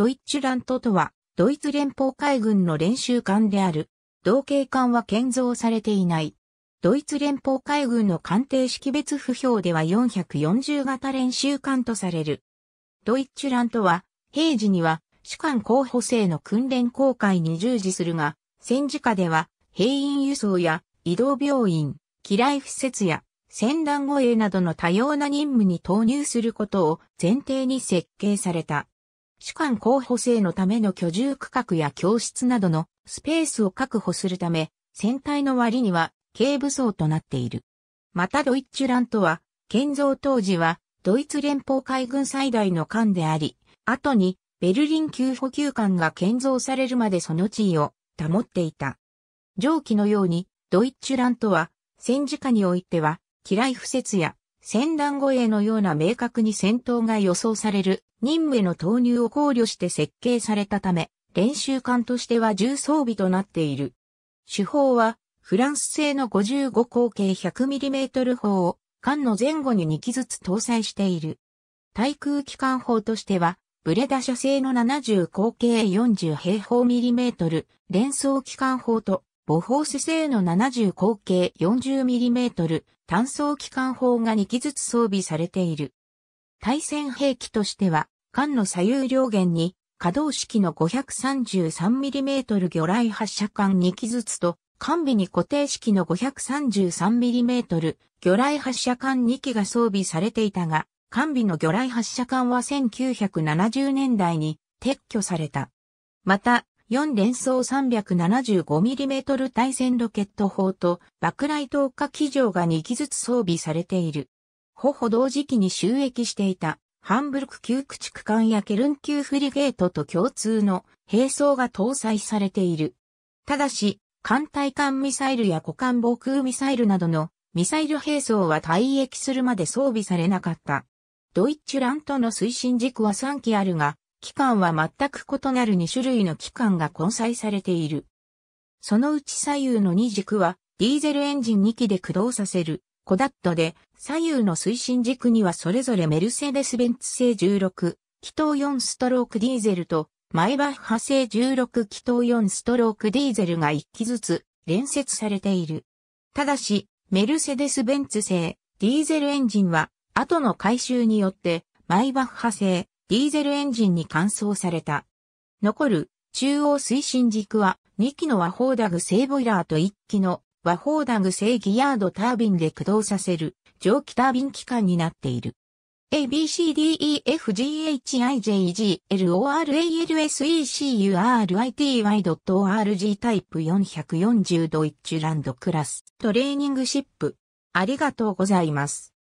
ドイッチュラントとは、ドイツ連邦海軍の練習艦である。同型艦は建造されていない。ドイツ連邦海軍の艦艇識別不評では440型練習艦とされる。ドイッチュラントは、平時には主艦候補生の訓練公開に従事するが、戦時下では兵員輸送や移動病院、機雷施設や戦乱護衛などの多様な任務に投入することを前提に設計された。主観候補生のための居住区画や教室などのスペースを確保するため、船体の割には軽武装となっている。またドイッチュランとは、建造当時はドイツ連邦海軍最大の艦であり、後にベルリン級補給艦が建造されるまでその地位を保っていた。上記のように、ドイッチュランとは戦時下においては、機雷敷設や戦乱護衛のような明確に戦闘が予想される任務への投入を考慮して設計されたため、練習艦としては重装備となっている。手法は、フランス製の55口径 100mm 砲を艦の前後に2機ずつ搭載している。対空機関砲としては、ブレダ社製の70口径40平方ミリメートル、連装機関砲とボホース製の70口径 40mm 単装機関砲が2機ずつ装備されている。対戦兵器としては、艦の左右両舷に可動式の 533mm 魚雷発射管2機ずつと、艦尾に固定式の 533mm 魚雷発射管2機が装備されていたが、艦尾の魚雷発射管は1970年代に撤去された。また、4連装 375mm 対戦ロケット砲と爆雷投下機場が2機ずつ装備されている。ほほ同時期に収益していたハンブルク旧駆逐艦やケルン級フリゲートと共通の兵装が搭載されている。ただし、艦隊艦ミサイルや股間防空ミサイルなどのミサイル兵装は退役するまで装備されなかった。ドイッチュラントの推進軸は3機あるが、期間は全く異なる2種類の期間が混載されている。そのうち左右の2軸は、ディーゼルエンジン2機で駆動させる、コダットで、左右の推進軸にはそれぞれメルセデス・ベンツ製16、気筒4ストロークディーゼルと、マイバッハ製16気筒4ストロークディーゼルが1機ずつ連接されている。ただし、メルセデス・ベンツ製ディーゼルエンジンは、後の回収によって、マイバッハ製ディーゼルエンジンに換装された。残る中央推進軸は2機の和砲ダグ製ボイラーと1機の和砲ダグ製ギヤードタービンで駆動させる蒸気タービン機関になっている。ABCDEFGHIJGLORALSECURITY.RG o タイプ440ドイッチュランドクラストレーニングシップ。ありがとうございます。